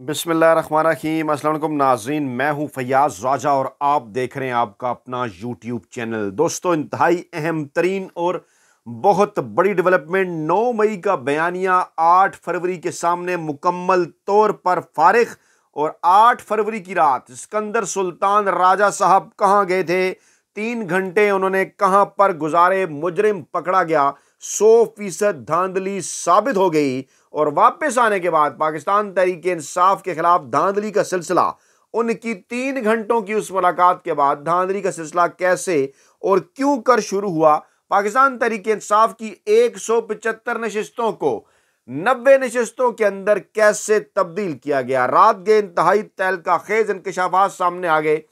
रखीम अल्लाम नाजीन मैं हूँ फयाज राजा और आप देख रहे हैं आपका अपना यूट्यूब चैनल दोस्तों इंतहाई अहम तरीन और बहुत बड़ी डेवलपमेंट 9 मई का बयानिया 8 फरवरी के सामने मुकम्मल तौर पर फारिग और 8 फरवरी की रात सिकंदर सुल्तान राजा साहब कहाँ गए थे तीन घंटे उन्होंने कहाँ पर गुजारे मुजरिम पकड़ा गया सौ फीसद धांधली साबित हो गई और वापस आने के बाद पाकिस्तान तहरीक इंसाफ के खिलाफ धांधली का सिलसिला उनकी तीन घंटों की उस मुलाकात के बाद धांधली का सिलसिला कैसे और क्यों कर शुरू हुआ पाकिस्तान तहरीक इंसाफ की एक सौ पचहत्तर नशस्तों को नब्बे नशस्तों के अंदर कैसे तब्दील किया गया रात के इंतहाई तैल का खेज इंकशाफात सामने आ गए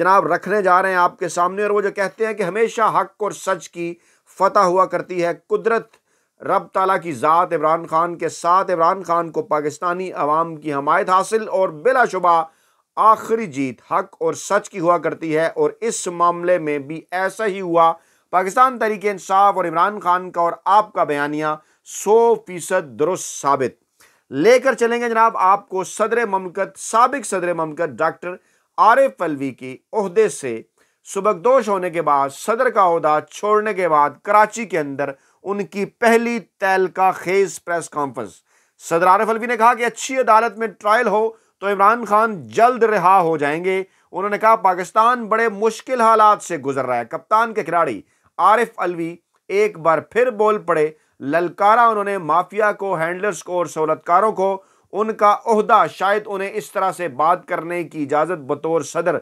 जनाब रखने जा रहे हैं आपके सामने और वो जो कहते हैं कि हमेशा हक और सच की फतह हुआ करती है कुदरत रब ताला की ज़ात इमरान खान के साथ इमरान खान को पाकिस्तानी अवाम की हमायत हासिल और बिलाशुबा आखिरी जीत हक और सच की हुआ करती है और इस मामले में भी ऐसा ही हुआ पाकिस्तान तहरीक इंसाफ और इमरान खान का और आपका बयानिया सौ फीसद दुरुस्त साबित लेकर चलेंगे जनाब आपको सदर ममलकत सबक सदर ममलकत डॉक्टर आरिफ अलवी की अहदे से सुबकदोश होने के बाद सदर का अहदा छोड़ने के बाद कराची के अंदर उनकी पहली का खेज प्रेस कॉन्फ्रेंस सदर आरफ अलवी ने कहा कि अच्छी अदालत में ट्रायल हो तो इमरान खान जल्द रिहा हो जाएंगे उन्होंने कहा पाकिस्तान बड़े मुश्किल हालात से गुजर रहा है कप्तान के खिलाड़ी आरिफ अलवी एक बार फिर बोल पड़े ललकारा उन्होंने माफिया को हैंडलर्स को और सहूलतकारों को उनका अहदा शायद उन्हें इस तरह से बात करने की इजाज़त बतौर सदर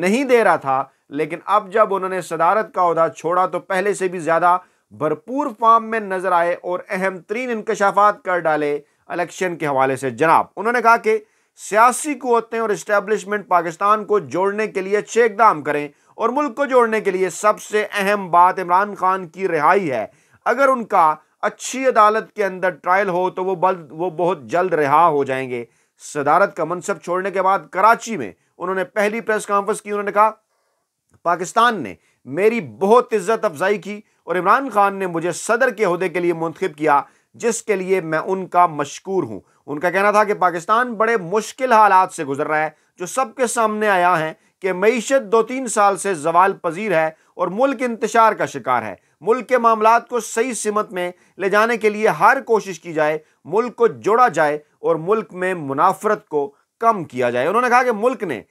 नहीं दे रहा था लेकिन अब जब उन्होंने सदारत का अहदा छोड़ा तो पहले से भी ज़्यादा भरपूर फॉर्म में नजर आए और अहम तरीन इंकशाफात कर डाले इलेक्शन के हवाले से जनाब उन्होंने कहा कि सियासी कुतें और इस्टेबलिशमेंट पाकिस्तान को जोड़ने के लिए अच्छे इकदाम करें और मुल्क को जोड़ने के लिए सबसे अहम बात इमरान खान की रिहाई है अगर उनका अच्छी अदालत के अंदर ट्रायल हो तो वो बल वो बहुत जल्द रिहा हो जाएंगे सदारत का मनसब छोड़ने के बाद कराची में उन्होंने पहली प्रेस कॉन्फ्रेंस की उन्होंने कहा पाकिस्तान ने मेरी बहुत इज्जत अफजाई की और इमरान खान ने मुझे सदर के अहदे के लिए मुंतब किया जिसके लिए मैं उनका मशकूर हूँ उनका कहना था कि पाकिस्तान बड़े मुश्किल हालात से गुजर रहा है जो सबके सामने आया है कि मीशत दो तीन साल से जवाल पजीर है और मुल्क इंतजार का शिकार है मुल्क के मामला को सही सिमत में ले जाने के लिए हर कोशिश की जाए मुल्क को जोड़ा जाए और मुल्क में मुनाफरत को कम किया जाए उन्होंने कहा कि मुल्क ने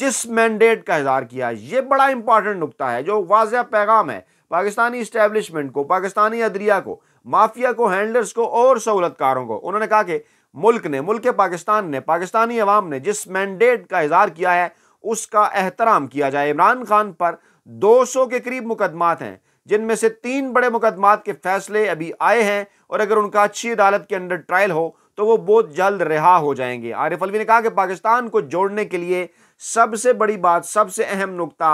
जिस मैंडेट का इजहार किया ये बड़ा इंपॉर्टेंट नुकता है जो वाजिया पैगाम है पाकिस्तानी इस्टेब्लिशमेंट को पाकिस्तानी अदरिया को माफिया को हैंडलर्स को और सहूलतकारों को उन्होंने कहा कि मुल्क ने मुल्क पाकिस्तान ने पाकिस्तानी अवाम ने जिस मैंडेट का इजहार किया है उसका एहतराम किया जाए इमरान खान पर 200 के करीब मुकदमात हैं जिनमें से तीन बड़े मुकदमात के फैसले अभी आए हैं और अगर उनका अच्छी अदालत के अंडर ट्रायल हो तो वो बहुत जल्द रिहा हो जाएंगे आरिफ अलवी ने कहा कि पाकिस्तान को जोड़ने के लिए सबसे बड़ी बात सबसे अहम नुकता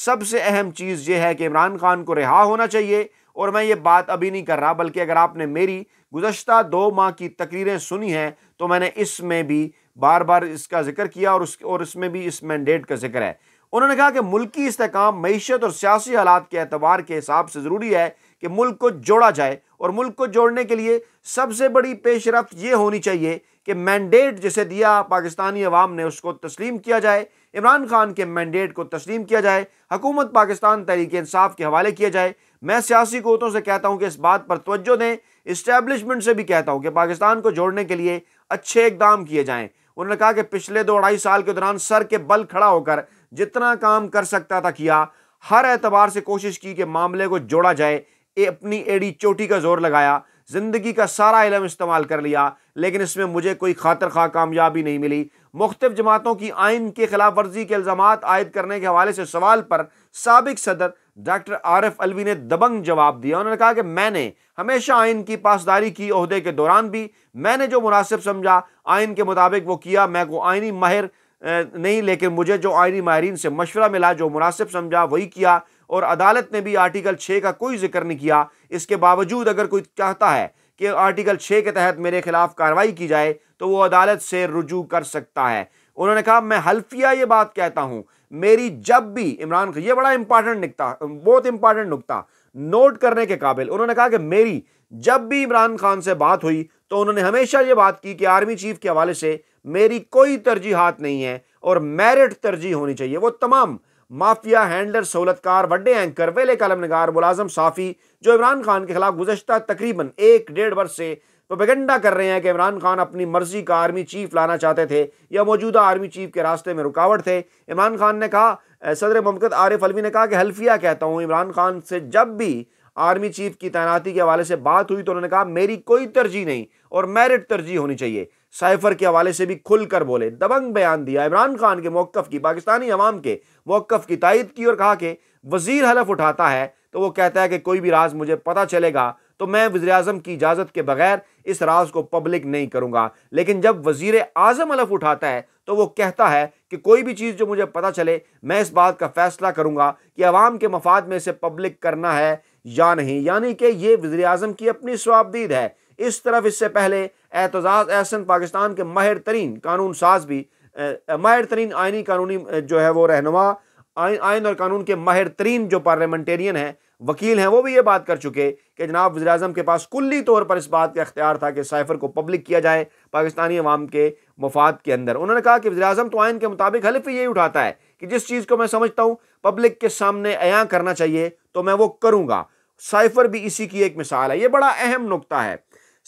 सबसे अहम चीज़ यह है कि इमरान खान को रिहा होना चाहिए और मैं ये बात अभी नहीं कर रहा बल्कि अगर आपने मेरी गुजशत दो माह की तकरीरें सुनी हैं तो मैंने इसमें भी बार बार इसका जिक्र किया और उस और इसमें भी इस मैंडेट का जिक्र है उन्होंने कहा कि मुल्की इसकाम मीशत और सियासी हालात के अतबार के हिसाब से ज़रूरी है कि मुल्क को जोड़ा जाए और मुल्क को जोड़ने के लिए सबसे बड़ी पेशरफ ये होनी चाहिए कि मैंडेट जिसे दिया पाकिस्तानी अवाम ने उसको तस्लीम किया जाए इमरान खान के मैंडेट को तस्लीम किया जाए हकूमत पाकिस्तान तहरीक इंसाफ के हवाले किया जाए मैं सियासी कोतों से कहता हूँ कि इस बात पर तोज्जो दें इस्टेबलिशमेंट से भी कहता हूँ कि पाकिस्तान को जोड़ने के लिए अच्छे इकदाम किए जाएँ उन्होंने कहा कि पिछले दो अढ़ाई साल के दौरान सर के बल खड़ा होकर जितना काम कर सकता था किया हर एतबार से कोशिश की कि मामले को जोड़ा जाए ए, अपनी एड़ी चोटी का जोर लगाया ज़िंदगी का सारा इलम इस्तेमाल कर लिया लेकिन इसमें मुझे कोई खातर खा कामयाबी नहीं मिली मुख्तफ जमातों की आइन के खिलाफ वर्जी के इल्ज़ाम आयद करने के हवाले से सवाल पर सबक सदर डॉक्टर आर एफ अलवी ने दबंग जवाब दिया उन्होंने कहा कि मैंने हमेशा आइन की पासदारी की अहदे के दौरान भी मैंने जो मुनासिब समझा आइन के मुताबिक वो किया मैं को आइनी माहिर नहीं लेकिन मुझे जो आइनी माहरीन से मशवरा मिला जो मुनासिब समझा वही किया और अदालत ने भी आर्टिकल छः का कोई जिक्र नहीं किया इसके बावजूद अगर कोई चाहता है कि आर्टिकल छः के तहत मेरे खिलाफ कार्रवाई की जाए तो वो अदालत से रुजू कर सकता है उन्होंने कहा मैं हल्फिया ये बात कहता हूं मेरी जब भी इमरान खान ये बड़ा इंपॉर्टेंट निकता बहुत इंपॉर्टेंट नुकता नोट करने के काबिल उन्होंने कहा कि मेरी जब भी इमरान खान से बात हुई तो उन्होंने हमेशा ये बात की कि आर्मी चीफ के हवाले से मेरी कोई तरजीहत नहीं है और मेरिट तरजीह होनी चाहिए वो तमाम माफिया हैंडलर सहूलतकार वड्डे एंकर वेले कलम नगार मुलाजम साफ़ी जो इमरान खान के खिलाफ गुजशत तकरीबन एक डेढ़ वर्ष से प्रोपेगेंडा कर रहे हैं कि इमरान खान अपनी मर्जी का आर्मी चीफ लाना चाहते थे या मौजूदा आर्मी चीफ के रास्ते में रुकावट थे इमरान खान ने कहा सदर ममकत आरिफ अलवी ने कहा कि हल्फिया कहता हूँ इमरान खान से जब भी आर्मी चीफ की तैनाती के हवाले से बात हुई तो उन्होंने कहा मेरी कोई तरजीह नहीं और मेरिट तरजीह होनी चाहिए साइफर के हवाले से भी खुलकर बोले दबंग बयान दिया इमरान खान के मौक़ की पाकिस्तानी अवाम के मौक़ की तायद की और कहा कि वजीर हलफ उठाता है तो वो कहता है कि कोई भी राज मुझे पता चलेगा तो मैं वजर अजम की इजाज़त के बगैर इस राज को पब्लिक नहीं करूँगा लेकिन जब वजीर आज़म अलफ उठाता है तो वो कहता है कि कोई भी चीज़ जो मुझे पता चले मैं इस बात का फ़ैसला करूँगा कि अवाम के मफाद में इसे पब्लिक करना है या नहीं यानी कि ये वजर अजम की अपनी स्वाबदीद है इस तरफ इससे पहले एतजाज़ एहसन पाकिस्तान के माहिर तरीन कानून साज भी माहिर तरीन आइनी कानूनी जो है वो रहनुमा आयन और कानून के माहिर तरीन जो पार्लियामेंटेरियन है वकील हैं वो भी ये बात कर चुके कि जनाब वजी अजम के पास कुल्ली तौर पर इस बात का इख्तियार था कि साइफर को पब्लिक किया जाए पाकिस्तानी अवाम के मफाद के अंदर उन्होंने कहा कि वजी अजम तो आयन के मुताबिक हल्फ यही उठाता है कि जिस चीज़ को मैं समझता हूँ पब्लिक के सामने अयाँ करना चाहिए तो मैं वो करूँगा साइफर भी इसी की एक मिसाल है ये बड़ा अहम नुकता है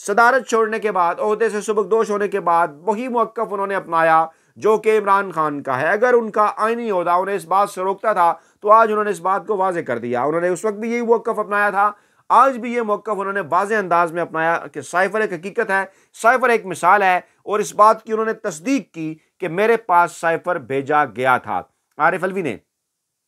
सदारत छोड़ने के बाद अहदे से सुबकदोश होने के बाद वही मौक़ उन्होंने अपनाया जो कि इमरान खान का है अगर उनका आइनी अहदा उन्हें इस बात से रोकता था तो आज उन्होंने इस बात को वाजे कर दिया उन्होंने उस वक्त भी यही मौकफ अपनाया था आज भी ये मौक़ उन्होंने वाज अंदाज में अपनाया कि साइफर एक हकीकत है साइफर एक मिसाल है और इस बात की उन्होंने तस्दीक की कि मेरे पास साइफर भेजा गया था आरिफ अलवी ने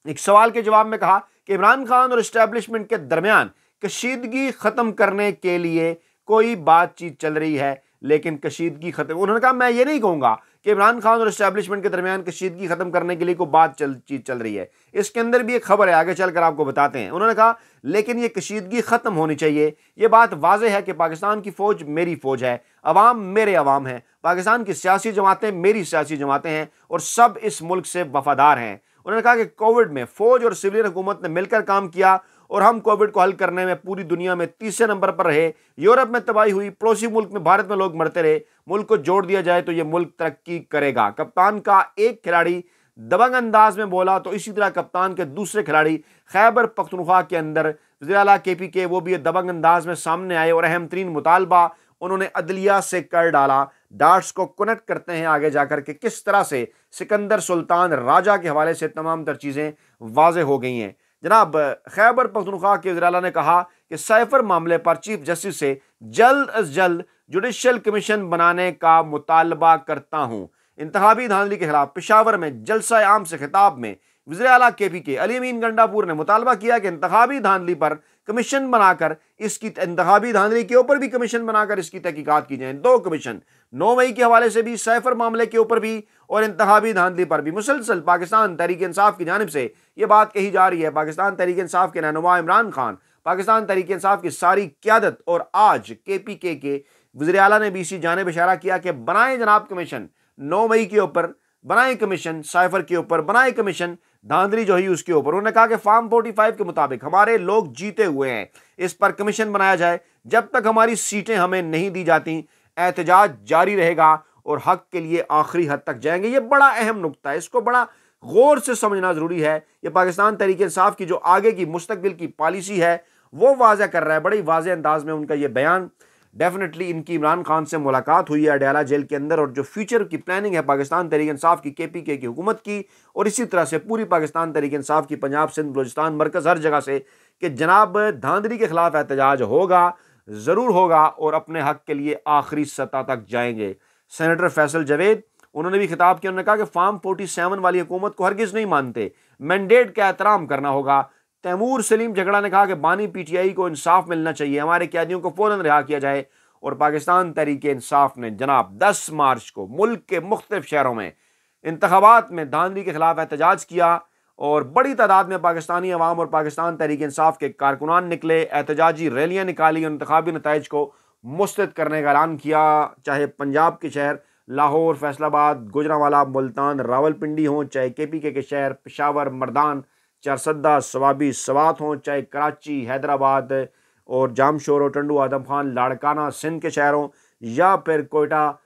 एक सवाल के जवाब में कहा कि इमरान खान और इस्टेब्लिशमेंट के दरमियान कशीदगी ख़त्म करने के लिए कोई बातचीत चल रही है लेकिन कशीदगी खत्म उन्होंने कहा मैं ये नहीं कहूँगा कि इमरान खान और इस्टेब्लिशमेंट के दरमियान कशीदगी खत्म करने के लिए कोई बात चल चीज चल रही है इसके अंदर भी एक खबर है आगे चल कर आपको बताते हैं उन्होंने कहा लेकिन ये कशीदगी ख़त्म होनी चाहिए ये बात वाज है कि पाकिस्तान की फ़ौज मेरी फ़ौज है अवाम मेरे अवाम है पाकिस्तान की सियासी जमातें मेरी सियासी जमातें हैं और सब इस मुल्क से वफादार हैं उन्होंने कहा कि कोविड में फ़ौज और सिविलियन हुकूमत ने मिलकर काम किया और हम कोविड को हल करने में पूरी दुनिया में तीसरे नंबर पर रहे यूरोप में तबाही हुई पड़ोसी मुल्क में भारत में लोग मरते रहे मुल्क को जोड़ दिया जाए तो ये मुल्क तरक्की करेगा कप्तान का एक खिलाड़ी दबंग अंदाज में बोला तो इसी तरह कप्तान के दूसरे खिलाड़ी खैबर पख्तनख्वा के अंदर वजीला के पी के वो भी दबंग अंदाज में सामने आए और अहम तरीन मुतालबा उन्होंने अदलिया से कर डाला डार्ट्स को कनेक्ट करते हैं आगे जाकर के किस तरह से सिकंदर सुल्तान राजा के हवाले से तमाम तर चीज़ें वाज हो गई हैं जनाब खैबर पख्तनख्वा के वजरा ने कहा कि सैफर मामले पर चीफ जस्टिस से जल्द अज जल्द जुडिशल कमीशन बनाने का मुतालबा करता हूँ इंतबी धांधली के खिलाफ पिशावर में जलसा आम से खिताब में वजरा अला के पी के अलीमीन गंडापुर ने मुतालबा किया कि इंतबी धांधली पर कमीशन बनाकर इसकी इंतबी धांधली के ऊपर भी कमीशन बनाकर इसकी तहकीकत की जाए दो कमीशन नौ मई के हवाले से भी सैफर मामले के ऊपर भी और इंतबी धांधली पर भी मुसलसल पाकिस्तान तहरीक इंसाफ की जानब से ये बात कही जा रही है पाकिस्तान तहरीक इंसाफ के रहनुमा इमरान खान पाकिस्तान तहरीक इंसाफ की सारी क्यादत और आज के पी के के वजी अला ने भी इसी जानब इशारा किया कि बनाए जनाब कमीशन नौ मई के ऊपर बनाए कमीशन साइफर के ऊपर बनाए कमीशन धांधली जो है उसके ऊपर उन्होंने कहा कि फार्म 45 के मुताबिक हमारे लोग जीते हुए हैं इस पर कमीशन बनाया जाए जब तक हमारी सीटें हमें नहीं दी जाती एहतजाज जारी रहेगा और हक के लिए आखिरी हद तक जाएंगे ये बड़ा अहम नुकता है इसको बड़ा गौर से समझना ज़रूरी है ये पाकिस्तान तरीके इंसाफ की जो आगे की मुस्तबिल की पॉलिसी है वो वाजह कर रहा है बड़ी वाजे अंदाज में उनका यह बयान डेफिनेटली इनकी इमरान खान से मुलाकात हुई है अडयाला जेल के अंदर और जो फ्यूचर की प्लानिंग है पाकिस्तान तरीक इंसाफ की के पी के की हुकूमत की और इसी तरह से पूरी पाकिस्तान तहरीक इंसाफ की पंजाब सिंध बलोचिस्तान मरकज़ हर जगह से कि जनाब धांधली के ख़िलाफ़ एहतजाज होगा ज़रूर होगा और अपने हक के लिए आखिरी सतह तक जाएंगे सैनिटर फैसल जवेद उन्होंने भी खिताब किया उन्होंने कहा कि फार्म फोर्टी सेवन वाली हुकूमत को हरगिज़ नहीं मानते मैंडेट का एहतराम करना होगा तैमूर सलीम झगड़ा ने कहा कि बानी पीटीआई को इंसाफ मिलना चाहिए हमारे कैदियों को फ़ौरन रिहा किया जाए और पाकिस्तान तहरीक इंसाफ ने जनाब 10 मार्च को मुल्क के मुख्तफ शहरों में इंतबात में धांधली के खिलाफ एहतजाज किया और बड़ी तादाद में पाकिस्तानी अवाम और पाकिस्तान तहरीक इंसाफ के कारकुनान निकले एहतजाजी रैलियाँ निकाली और इंतबी नतज को मुस्तद करने का ऐलान किया चाहे पंजाब के शहर लाहौर फैसलाबाद गुजरावाला मुल्तान रावलपिंडी हों चाहे के पी के, के शहर पेशावर मरदान सद्दा सवाबी सवात हों चाहे कराची हैदराबाद और जामशोर और टंडू आदम खान लाड़काना सिंध के शहरों या फिर कोयटा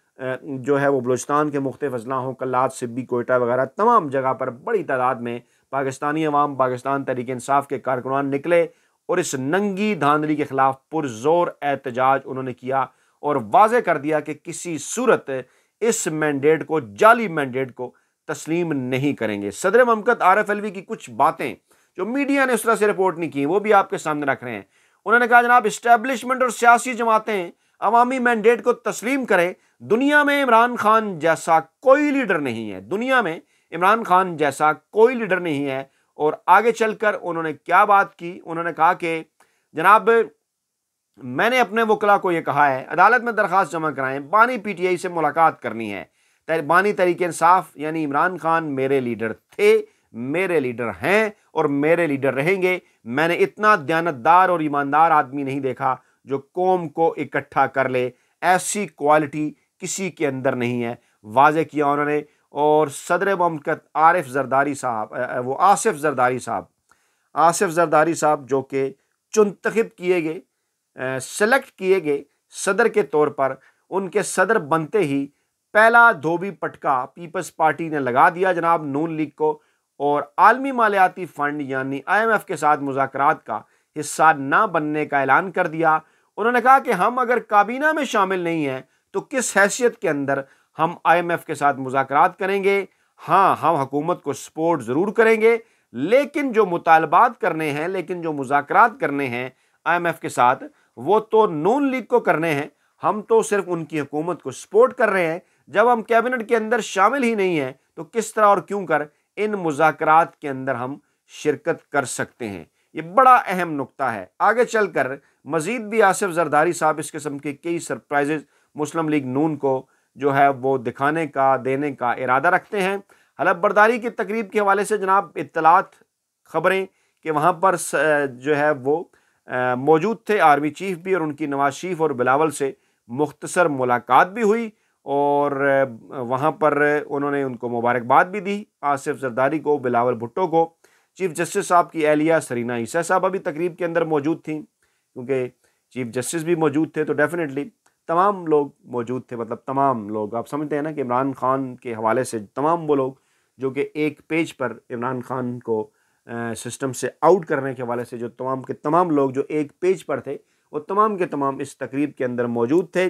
जो है वो बलूचिस्तान के मुख्तफ अजला हों कलात सिब्बी कोयटा वगैरह तमाम जगह पर बड़ी तादाद में पाकिस्तानी अवाम पाकिस्तान तहरीक इंसाफ के कारकुनान निकले और इस नंगी धांधली के ख़िलाफ़ पुरजोर एहतजाज उन्होंने किया और वाज कर दिया कि किसी सूरत इस मैंडेट को जाली मैंडेट को तस्लीम नहीं करेंगे सदर ममकत आर एफ एल वी की कुछ बातें जो मीडिया ने उस तरह से रिपोर्ट नहीं की वो भी आपके सामने रख रहे हैं उन्होंने कहा जनाब इस्टेब्लिशमेंट और सियासी जमातें अवामी मैंडेट को तस्लीम करें दुनिया में इमरान खान जैसा कोई लीडर नहीं है दुनिया में इमरान खान जैसा कोई लीडर नहीं है और आगे चलकर उन्होंने क्या बात की उन्होंने कहा कि जनाब मैंने अपने वकला को यह कहा है अदालत में दरख्वास्त जमा कराएं बानी पीटीआई से मुलाकात करनी है बानी तरीके साफ़ यानी इमरान खान मेरे लीडर थे मेरे लीडर हैं और मेरे लीडर रहेंगे मैंने इतना दयानतदार और ईमानदार आदमी नहीं देखा जो कौम को इकट्ठा कर ले ऐसी क्वालिटी किसी के अंदर नहीं है वाज किया उन्होंने और सदर ममकत आरिफ जरदारी साहब वो आसिफ जरदारी साहब आसिफ जरदारी साहब जो कि चुनतखब किए गए सेलेक्ट किए गए सदर के तौर पर उनके सदर बनते ही पहला धोबी पटका पीपल्स पार्टी ने लगा दिया जनाब नून लीग को और आलमी मालियाती फ़ंड यानी आईएमएफ के साथ मुजाकर का हिस्सा ना बनने का ऐलान कर दिया उन्होंने कहा कि हम अगर काबीना में शामिल नहीं हैं तो किस हैसियत के अंदर हम आईएमएफ के साथ मुजाकर करेंगे हाँ हम हकूमत को सपोर्ट ज़रूर करेंगे लेकिन जो मुतालबात करने हैं लेकिन जो मुजाकर करने हैं आई के साथ वो तो नून लीग को करने हैं हम तो सिर्फ उनकी हुकूमत को सपोर्ट कर रहे हैं जब हम कैबिनेट के अंदर शामिल ही नहीं हैं तो किस तरह और क्यों कर इन मुजात के अंदर हम शिरकत कर सकते हैं ये बड़ा अहम नुकता है आगे चल कर मज़ीद भी आसिफ जरदारी साहब इस किस्म के कई सरप्राइजेज मुस्लिम लीग नून को जो है वो दिखाने का देने का इरादा रखते हैं हलफ बरदारी की तकरीब के हवाले से जनाब इतलात खबरें कि वहाँ पर जो है वो मौजूद थे आर्मी चीफ भी और उनकी नवाज शरीफ और बिलावल से मुख्तसर मुलाकात भी हुई और वहाँ पर उन्होंने उनको मुबारकबाद भी दी आसिफ जरदारी को बिलावल भुट्टो को चीफ जस्टिस साहब की एहलिया सरीना ईसा साहब अभी तकरीब के अंदर मौजूद थी क्योंकि चीफ जस्टिस भी मौजूद थे तो डेफिनेटली तमाम लोग मौजूद थे मतलब तमाम लोग आप समझते हैं ना कि इमरान खान के हवाले से तमाम वो लोग जो कि एक पेज पर इमरान खान को सिस्टम से आउट करने के हवाले से जो तमाम के तमाम लोग जो एक पेज पर थे वो तमाम के तमाम इस तकरीब के अंदर मौजूद थे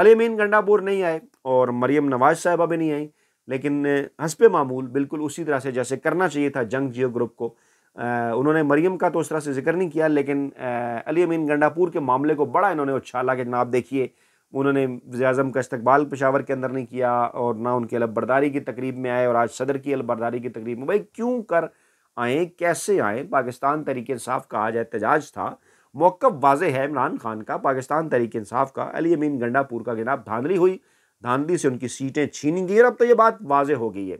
अली अमीन गंडापुर नहीं आए और मरियम नवाज साहबा भी नहीं आई लेकिन हंसप मामूल बिल्कुल उसी तरह से जैसे करना चाहिए था जंग जियो ग्रुप को उन्होंने मरियम का तो उस तरह से जिक्र नहीं किया लेकिन अली अमीन गंडापुर के मामले को बड़ा इन्होंने उछाला कि जनाब देखिए उन्होंने वजम अजम का इस्तबाल पेशावर के अंदर नहीं किया और ना उनकी अलबरदारी की तकरीब में आए और आज सदर की अलबरदारी की तकरीब में भाई क्यों कर आए कैसे आए पाकिस्तान तरीके साफ का आज एहतजाज था मौक़ वाज है इमरान खान का पाकिस्तान तरीक इंसाफ का अली अमीन गंडापुर का जनाब धांधली हुई धांधली से उनकी सीटें छीनी गई और अब तो ये बात वाज हो गई है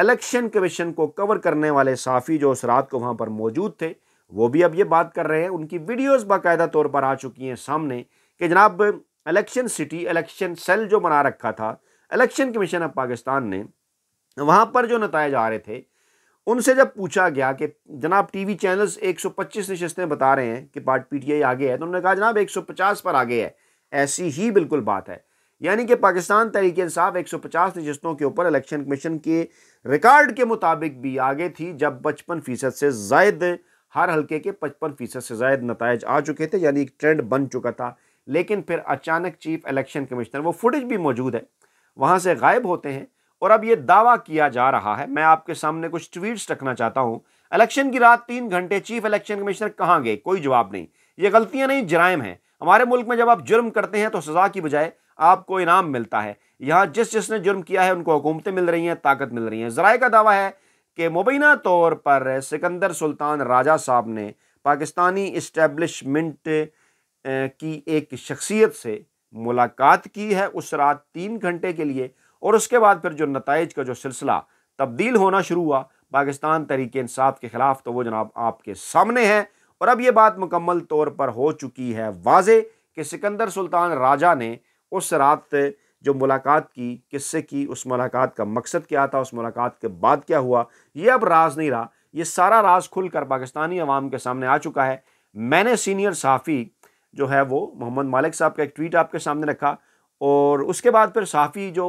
इलेक्शन कमीशन को कवर करने वाले साफ़ी जो उस रात को वहाँ पर मौजूद थे वो भी अब ये बात कर रहे हैं उनकी वीडियोस बाकायदा तौर पर आ चुकी हैं सामने कि जनाब इलेक्शन सिटी इलेक्शन सेल जो बना रखा था इलेक्शन कमीशन ऑफ पाकिस्तान ने वहाँ पर जो नतज आ रहे थे उनसे जब पूछा गया कि जनाब टीवी चैनल्स 125 नशस्तें बता रहे हैं कि पार्ट पीटीआई आगे है तो उन्होंने कहा जनाब 150 पर आगे है ऐसी ही बिल्कुल बात है यानी कि पाकिस्तान तहरीक सौ पचास नशस्तों के ऊपर इलेक्शन कमीशन के रिकॉर्ड के मुताबिक भी आगे थी जब पचपन फ़ीसद से जायद हर हल्के के पचपन फ़ीसद से जायद नतज आ चुके थे यानी एक ट्रेंड बन चुका था लेकिन फिर अचानक चीफ इलेक्शन कमिश्नर वो फुटेज भी मौजूद है वहाँ से गायब होते हैं और अब ये दावा किया जा रहा है मैं आपके सामने कुछ ट्वीट्स रखना चाहता हूँ इलेक्शन की रात तीन घंटे चीफ इलेक्शन कमिश्नर कहाँ गए कोई जवाब नहीं ये गलतियाँ नहीं जराइम हैं हमारे मुल्क में जब आप जुर्म करते हैं तो सज़ा की बजाय आपको इनाम मिलता है यहाँ जिस जिसने जुर्म किया है उनको हुकूमतें मिल रही हैं ताकत मिल रही है जराए का दावा है कि मुबैना तौर पर सिकंदर सुल्तान राजा साहब ने पाकिस्तानी इस्टेब्लिशमेंट की एक शख्सियत से मुलाकात की है उस रात तीन घंटे के लिए और उसके बाद फिर जो नतज का जो सिलसिला तब्दील होना शुरू हुआ पाकिस्तान तहरीक इंसाफ के ख़िलाफ़ तो वो जनाब आपके सामने है और अब ये बात मुकम्मल तौर पर हो चुकी है वाज कि सिकंदर सुल्तान राजा ने उस रात जो मुलाकात की किससे की उस मुलाकात का मकसद क्या था उस मुलाकात के बाद क्या हुआ ये अब राज नहीं रहा ये सारा राज खुल कर पाकिस्तानी अवाम के सामने आ चुका है मैंने सीनियर साफ़ी जो है वो मोहम्मद मालिक साहब का एक ट्वीट आपके सामने रखा और उसके बाद फिर साफ़ी जो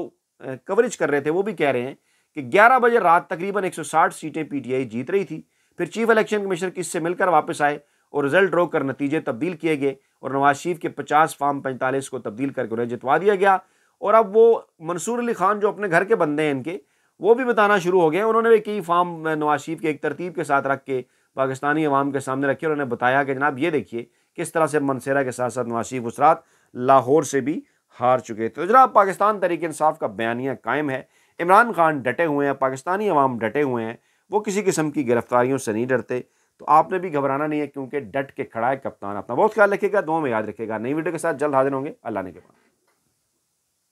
कवरेज कर रहे थे वो भी कह रहे हैं कि 11 बजे रात तकरीबन 160 सीटें पीटीआई जीत रही थी फिर चीफ इलेक्शन कमिश्नर किससे मिलकर वापस आए और रिजल्ट रोक कर नतीजे तब्दील किए गए और नवाज शरीफ के 50 फार्म 45 को तब्दील करके उन्हें जितवा दिया गया और अब वो मंसूर अली खान जो अपने घर के बंदे हैं इनके वो भी बताना शुरू हो गए उन्होंने भी कई फार्म नवाज शरीफ के एक तरतीब के साथ रख के पाकिस्तानी अवाम के सामने रखे उन्होंने बताया कि जनाब ये देखिए किस तरह से मनसेरा के साथ साथ नवाज शरीफ रात लाहौर से भी हार चुके तो जनाब पाकिस्तान तरीके इंसाफ का बयानिया कायम है इमरान खान डटे हुए हैं पाकिस्तानी अवाम डटे हुए हैं वो किसी किस्म की गिरफ्तारियों से नहीं डरते तो आपने भी घबराना नहीं है क्योंकि डट के खड़ा है कप्तान अपना बहुत ख्याल रखेगा दो में याद रखेगा नई वीडियो के साथ जल्द हाजिर होंगे अल्लाह ने के बाद